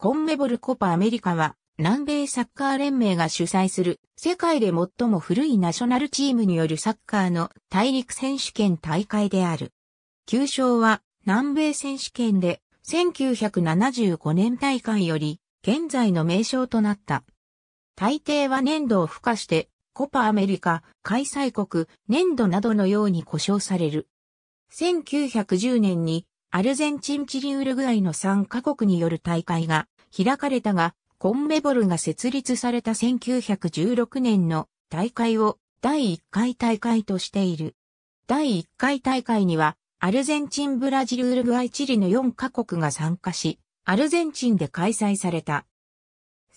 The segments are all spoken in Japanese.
コンメボルコパアメリカは南米サッカー連盟が主催する世界で最も古いナショナルチームによるサッカーの大陸選手権大会である。旧称は南米選手権で1975年大会より現在の名称となった。大抵は年度を付加してコパアメリカ開催国年度などのように呼称される。1910年にアルゼンチンチリウルグアイの3カ国による大会が開かれたが、コンメボルが設立された1916年の大会を第1回大会としている。第1回大会には、アルゼンチン、ブラジル、ウルグアイ、チリの4カ国が参加し、アルゼンチンで開催された。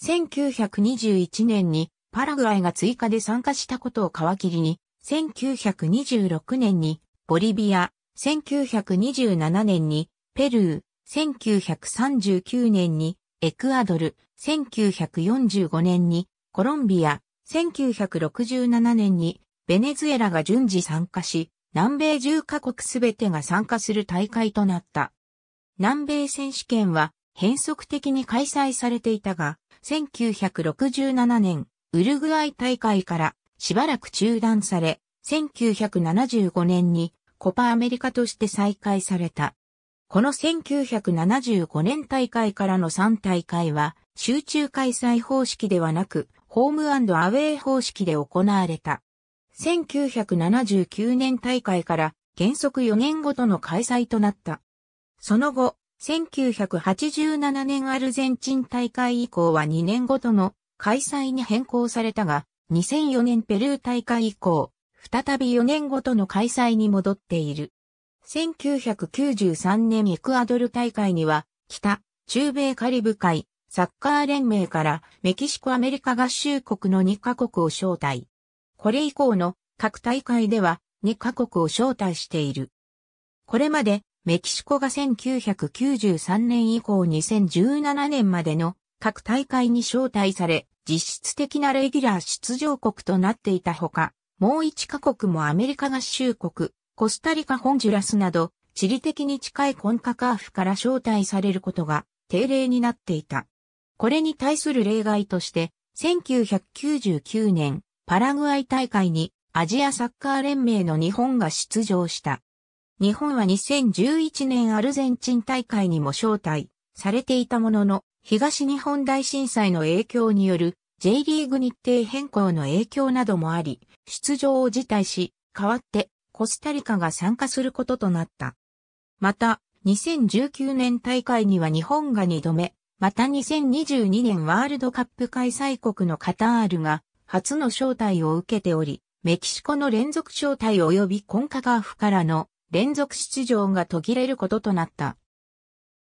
1921年にパラグアイが追加で参加したことを皮切りに、1926年にボリビア、1927年にペルー、1939年にエクアドル、1945年にコロンビア、1967年にベネズエラが順次参加し、南米10カ国すべてが参加する大会となった。南米選手権は変則的に開催されていたが、1967年、ウルグアイ大会からしばらく中断され、1975年にコパアメリカとして再開された。この1975年大会からの3大会は、集中開催方式ではなく、ホームアウェイ方式で行われた。1979年大会から原則4年ごとの開催となった。その後、1987年アルゼンチン大会以降は2年ごとの開催に変更されたが、2004年ペルー大会以降、再び4年ごとの開催に戻っている。1993年エクアドル大会には、北、中米カリブ海、サッカー連盟からメキシコアメリカ合衆国の2カ国を招待。これ以降の各大会では2カ国を招待している。これまでメキシコが1993年以降2017年までの各大会に招待され、実質的なレギュラー出場国となっていたほか、もう1カ国もアメリカ合衆国、コスタリカ・ホンジュラスなど、地理的に近いコンカカーフから招待されることが定例になっていた。これに対する例外として、1999年、パラグアイ大会にアジアサッカー連盟の日本が出場した。日本は2011年アルゼンチン大会にも招待されていたものの、東日本大震災の影響による J リーグ日程変更の影響などもあり、出場を辞退し、代わってコスタリカが参加することとなった。また、2019年大会には日本が2度目、また2022年ワールドカップ開催国のカタールが初の招待を受けており、メキシコの連続招待及びコンカガーフからの連続出場が途切れることとなった。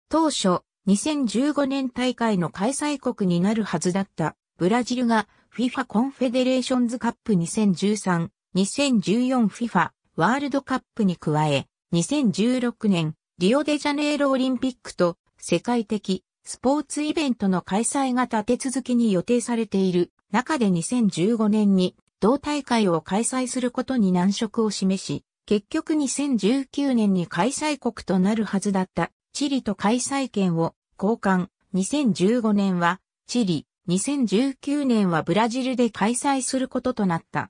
当初、2015年大会の開催国になるはずだったブラジルが FIFA コンフェデレーションズカップ2013、2014 FIFA ワールドカップに加え、2016年リオデジャネイロオリンピックと世界的スポーツイベントの開催が立て続けに予定されている中で2015年に同大会を開催することに難色を示し、結局2019年に開催国となるはずだったチリと開催権を交換。2015年はチリ、2019年はブラジルで開催することとなった。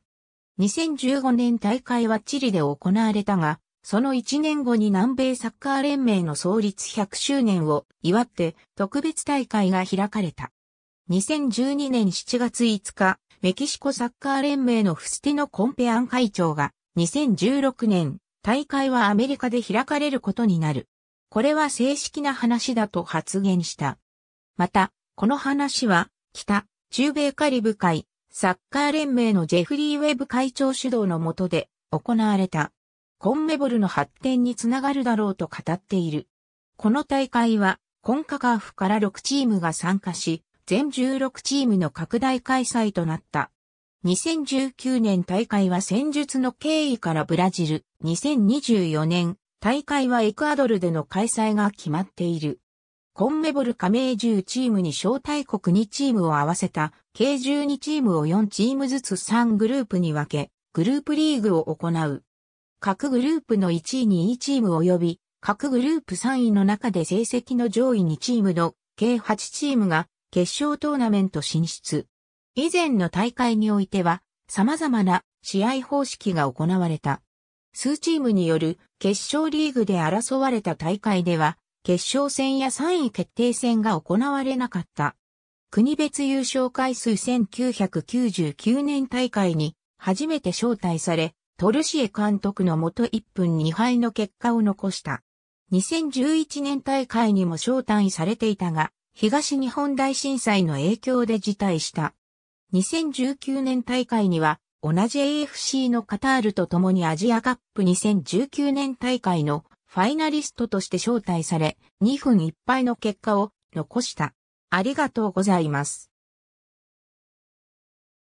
2015年大会はチリで行われたが、その1年後に南米サッカー連盟の創立100周年を祝って特別大会が開かれた。2012年7月5日、メキシコサッカー連盟のフスティノ・コンペアン会長が、2016年、大会はアメリカで開かれることになる。これは正式な話だと発言した。また、この話は北、中米カリブ海、サッカー連盟のジェフリー・ウェブ会長主導のもとで行われた。コンメボルの発展につながるだろうと語っている。この大会は、コンカカーフから6チームが参加し、全16チームの拡大開催となった。2019年大会は戦術の経緯からブラジル、2024年大会はエクアドルでの開催が決まっている。コンメボル加盟10チームに招待国2チームを合わせた、計12チームを4チームずつ3グループに分け、グループリーグを行う。各グループの1位に2チーム及び、各グループ3位の中で成績の上位2チームの計8チームが決勝トーナメント進出。以前の大会においては、様々な試合方式が行われた。数チームによる決勝リーグで争われた大会では、決勝戦や3位決定戦が行われなかった。国別優勝回数1999年大会に初めて招待され、トルシエ監督のもと1分2敗の結果を残した。2011年大会にも招待されていたが、東日本大震災の影響で辞退した。2019年大会には同じ AFC のカタールと共にアジアカップ2019年大会のファイナリストとして招待され、2分いっぱいの結果を残した。ありがとうございます。